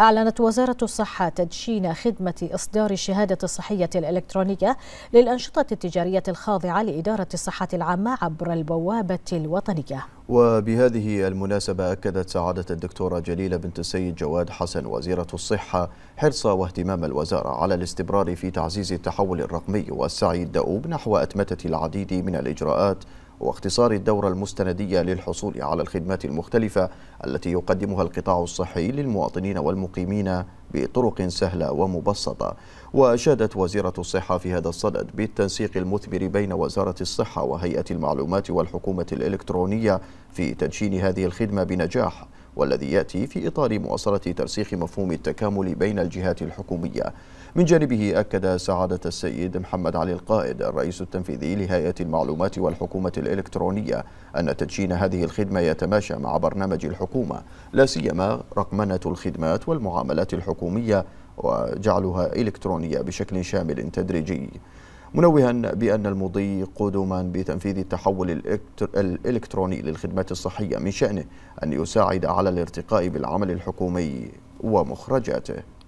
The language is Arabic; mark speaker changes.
Speaker 1: أعلنت وزارة الصحة تدشين خدمة إصدار الشهادة الصحية الإلكترونية للأنشطة التجارية الخاضعة لإدارة الصحة العامة عبر البوابة الوطنية
Speaker 2: وبهذه المناسبة أكدت سعادة الدكتورة جليلة بنت السيد جواد حسن وزيرة الصحة حرص واهتمام الوزارة على الاستمرار في تعزيز التحول الرقمي والسعي الدؤوب نحو أتمتة العديد من الإجراءات واختصار الدورة المستندية للحصول على الخدمات المختلفة التي يقدمها القطاع الصحي للمواطنين والمقيمين بطرق سهلة ومبسطة وأشادت وزيرة الصحة في هذا الصدد بالتنسيق المثمر بين وزارة الصحة وهيئة المعلومات والحكومة الإلكترونية في تدشين هذه الخدمة بنجاح والذي يأتي في إطار مواصلة ترسيخ مفهوم التكامل بين الجهات الحكومية من جانبه أكد سعادة السيد محمد علي القائد الرئيس التنفيذي لهيئة المعلومات والحكومة الإلكترونية أن تدشين هذه الخدمة يتماشى مع برنامج الحكومة لا سيما رقمنة الخدمات والمعاملات الحكومية وجعلها إلكترونية بشكل شامل تدريجي منوها بأن المضي قدما بتنفيذ التحول الإلكتروني للخدمات الصحية من شأنه أن يساعد على الارتقاء بالعمل الحكومي ومخرجاته